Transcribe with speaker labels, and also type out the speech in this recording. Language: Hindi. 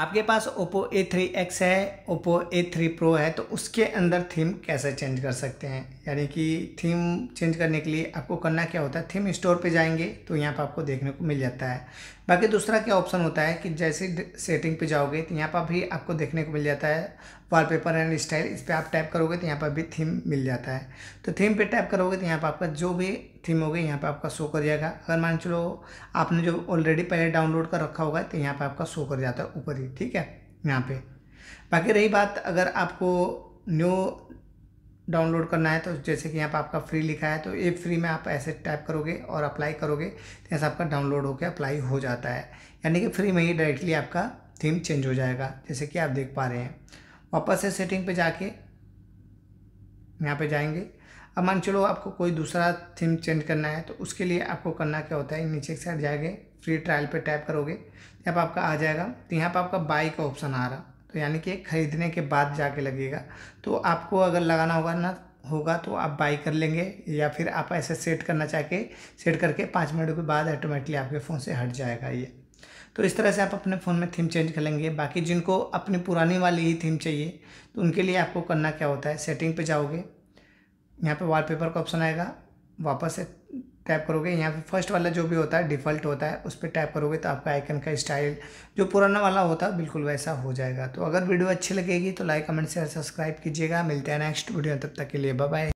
Speaker 1: आपके पास ओप्पो ए थ्री एक्स है ओप्पो ए थ्री प्रो है तो उसके अंदर थीम कैसे चेंज कर सकते हैं यानी कि थीम चेंज करने के लिए आपको करना क्या होता है थीम स्टोर पे जाएंगे तो यहाँ पर आपको देखने को मिल जाता है बाकी दूसरा क्या ऑप्शन होता है कि जैसे सेटिंग पे जाओगे तो यहाँ पर भी आपको देखने को मिल जाता है वॉलपेपर एंड स्टाइल इस पर आप टाइप करोगे तो यहाँ पर भी थीम मिल जाता है तो थीम पर टाइप करोगे तो यहाँ पर आपका जो भी थीम हो गई यहाँ पे आपका शो कर जाएगा अगर मान चलो आपने जो ऑलरेडी पहले डाउनलोड कर रखा होगा तो यहाँ पे आपका शो कर जाता है ऊपर ही ठीक है यहाँ पे बाकी रही बात अगर आपको न्यू डाउनलोड करना है तो जैसे कि यहाँ पर आपका फ्री लिखा है तो ये फ्री में आप ऐसे टाइप करोगे और अप्लाई करोगे तो ऐसा आपका डाउनलोड होकर अप्लाई हो जाता है यानी कि फ्री में ही डायरेक्टली आपका थीम चेंज हो जाएगा जैसे कि आप देख पा रहे हैं वापस से सेटिंग पे जाके यहाँ पे जाएंगे अब मान चलो आपको कोई दूसरा थीम चेंज करना है तो उसके लिए आपको करना क्या होता है नीचे के साइड जाएंगे फ्री ट्रायल पे टैप करोगे यहाँ पर आपका आ जाएगा तो यहाँ पर आपका बाई का ऑप्शन आ रहा तो यानी कि ख़रीदने के बाद जाके लगेगा तो आपको अगर लगाना होगा ना होगा तो आप बाई कर लेंगे या फिर आप ऐसे सेट करना चाह के सेट करके पाँच मिनट के बाद ऑटोमेटिकली आपके फ़ोन से हट जाएगा ये तो इस तरह से आप अपने फ़ोन में थीम चेंज कर लेंगे बाकी जिनको अपनी पुरानी वाली ही थीम चाहिए तो उनके लिए आपको करना क्या होता है सेटिंग पे जाओगे यहाँ पे वॉलपेपर का ऑप्शन आएगा वापस से टैप करोगे यहाँ पे फर्स्ट वाला जो भी होता है डिफ़ॉल्ट होता है उस पर टैप करोगे तो आपका आइकन का स्टाइल जो पुराना वाला होता है बिल्कुल वैसा हो जाएगा तो अगर वीडियो अच्छी लगेगी तो लाइक कमेंट शेयर सब्सक्राइब कीजिएगा मिलते हैं नेक्स्ट वीडियो तब तक के लिए बाय